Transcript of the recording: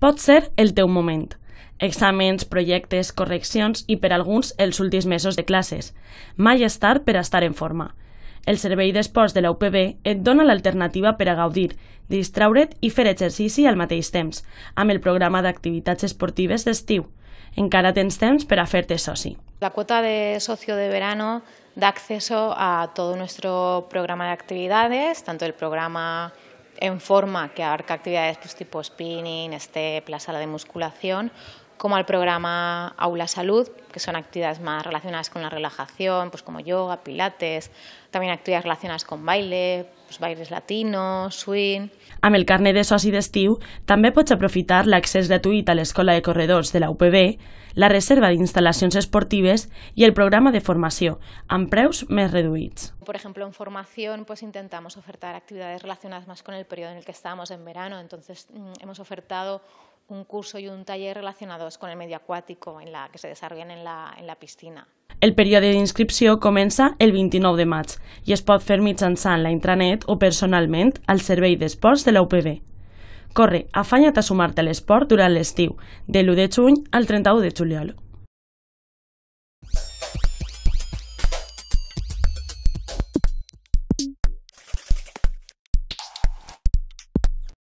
Pot ser el teu moment. Exàmens, projectes, correccions i per alguns els últims mesos de classes. Mai és tard per estar en forma. El servei d'esports de la UPB et dona l'alternativa per a gaudir, distraure't i fer exercici al mateix temps, amb el programa d'activitats esportives d'estiu. Encara tens temps per a fer-te soci. La quota de socio de verano da acceso a todo nuestro programa de actividades, tanto el programa en forma que abarca actividades pues, tipo spinning, step, la sala de musculación como al programa Aula Salud, que son actividades más relacionadas con la relajación, pues como yoga, pilates, también actividades relacionadas con baile, pues bailes latinos, swing... Amb el carnet de soci d'estiu també pots aprofitar acceso gratuït a Escuela de Corredores de la UPB, la reserva de instalaciones esportives y el programa de formación, amb preus més Por ejemplo, en formación pues intentamos ofertar actividades relacionadas más con el periodo en el que estábamos en verano, entonces mm, hemos ofertado un curso y un taller relacionados con el medio acuático en la, que se desarrollan en la, en la piscina. El període d'inscripció comença el 29 de maig i es pot fer mitjançant la intranet o personalment al Servei d'Esports de la UPB. Corre, afanya't a sumar-te a l'esport durant l'estiu, de l'1 de juny al 31 de juliol.